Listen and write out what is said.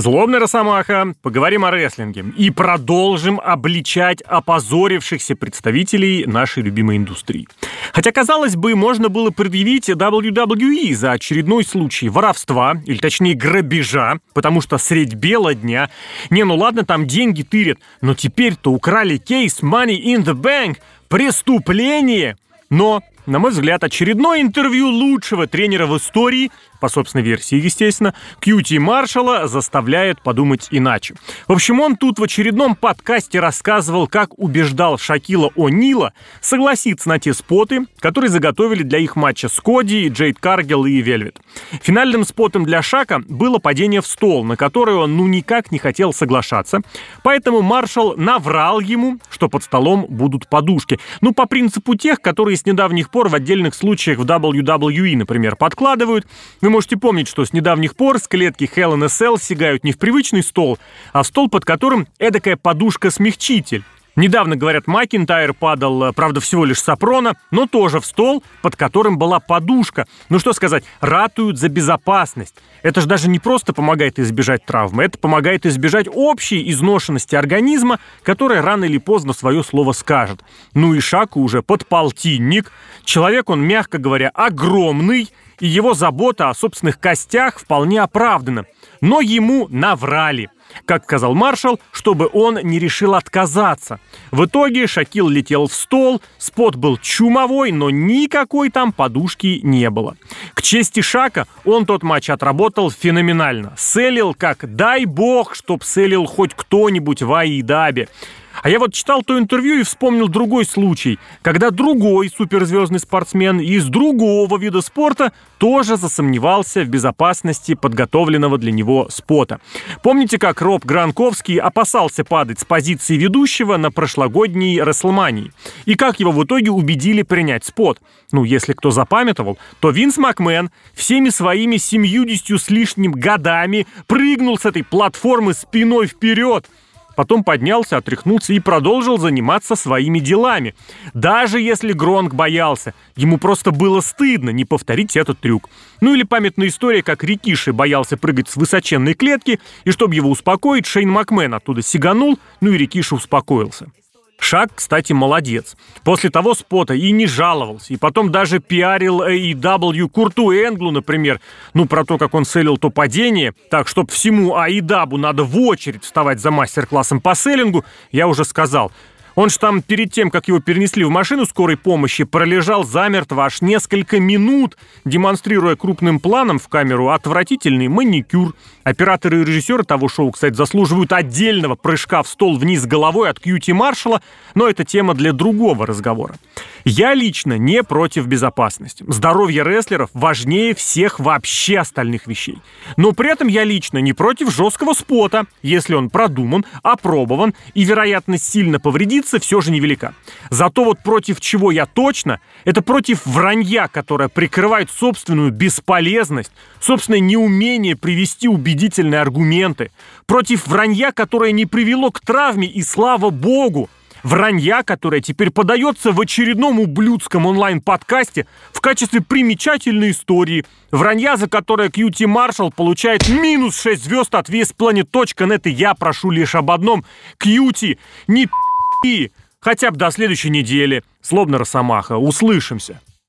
Злобный Росомаха, поговорим о рестлинге и продолжим обличать опозорившихся представителей нашей любимой индустрии. Хотя, казалось бы, можно было предъявить WWE за очередной случай воровства, или точнее грабежа, потому что средь бела дня, не, ну ладно, там деньги тырят, но теперь-то украли кейс Money in the Bank, преступление, но на мой взгляд, очередное интервью лучшего тренера в истории, по собственной версии, естественно, Кьюти Маршалла заставляет подумать иначе. В общем, он тут в очередном подкасте рассказывал, как убеждал Шакила О'Нила согласиться на те споты, которые заготовили для их матча с Коди, Джейд Каргел и Вельвет. Финальным спотом для Шака было падение в стол, на которое он ну никак не хотел соглашаться, поэтому Маршалл наврал ему, что под столом будут подушки. Ну, по принципу тех, которые с недавних пор в отдельных случаях в WWE, например, подкладывают. Вы можете помнить, что с недавних пор скелетки Hell in a Cell сигают не в привычный стол, а в стол, под которым эдакая подушка-смягчитель. Недавно, говорят, Макинтайр падал, э, правда, всего лишь Сапрона, но тоже в стол, под которым была подушка. Ну что сказать, ратуют за безопасность. Это же даже не просто помогает избежать травмы, это помогает избежать общей изношенности организма, которая рано или поздно свое слово скажет. Ну и Шаку уже подполтинник. Человек он, мягко говоря, огромный, и его забота о собственных костях вполне оправдана. Но ему наврали – как сказал маршал, чтобы он не решил отказаться. В итоге Шакил летел в стол, спот был чумовой, но никакой там подушки не было. К чести Шака, он тот матч отработал феноменально. Селил как «дай бог, чтоб селил хоть кто-нибудь в Аидабе». А я вот читал то интервью и вспомнил другой случай, когда другой суперзвездный спортсмен из другого вида спорта тоже засомневался в безопасности подготовленного для него спота. Помните, как Роб Гранковский опасался падать с позиции ведущего на прошлогодней Расселмании? И как его в итоге убедили принять спот? Ну, если кто запамятовал, то Винс Макмен всеми своими 70 с лишним годами прыгнул с этой платформы спиной вперед – Потом поднялся, отряхнулся и продолжил заниматься своими делами. Даже если Гронк боялся, ему просто было стыдно не повторить этот трюк. Ну или памятная история, как Рикиши боялся прыгать с высоченной клетки, и чтобы его успокоить, Шейн Макмен оттуда сиганул, ну и Рикиши успокоился. Шаг, кстати, молодец. После того спота и не жаловался. И потом даже пиарил AEW Курту Энглу, например. Ну, про то, как он целил то падение. Так, чтоб всему AEW надо в очередь вставать за мастер-классом по селингу, я уже сказал. Он же там перед тем, как его перенесли в машину скорой помощи, пролежал замертво аж несколько минут, демонстрируя крупным планом в камеру отвратительный маникюр. Операторы и режиссеры того шоу, кстати, заслуживают отдельного прыжка в стол вниз головой от Кьюти Маршала, но это тема для другого разговора. Я лично не против безопасности. Здоровье рестлеров важнее всех вообще остальных вещей. Но при этом я лично не против жесткого спота, если он продуман, опробован и, вероятно, сильно повредит разница все же невелика. Зато вот против чего я точно, это против вранья, которое прикрывает собственную бесполезность, собственное неумение привести убедительные аргументы, против вранья, которое не привело к травме и, слава богу, вранья, которое теперь подается в очередном ублюдском онлайн-подкасте в качестве примечательной истории, вранья, за которое QT Marshall получает минус 6 звезд от весь и я прошу лишь об одном. QT, не пи*** и хотя бы до следующей недели. Словно Росомаха. Услышимся.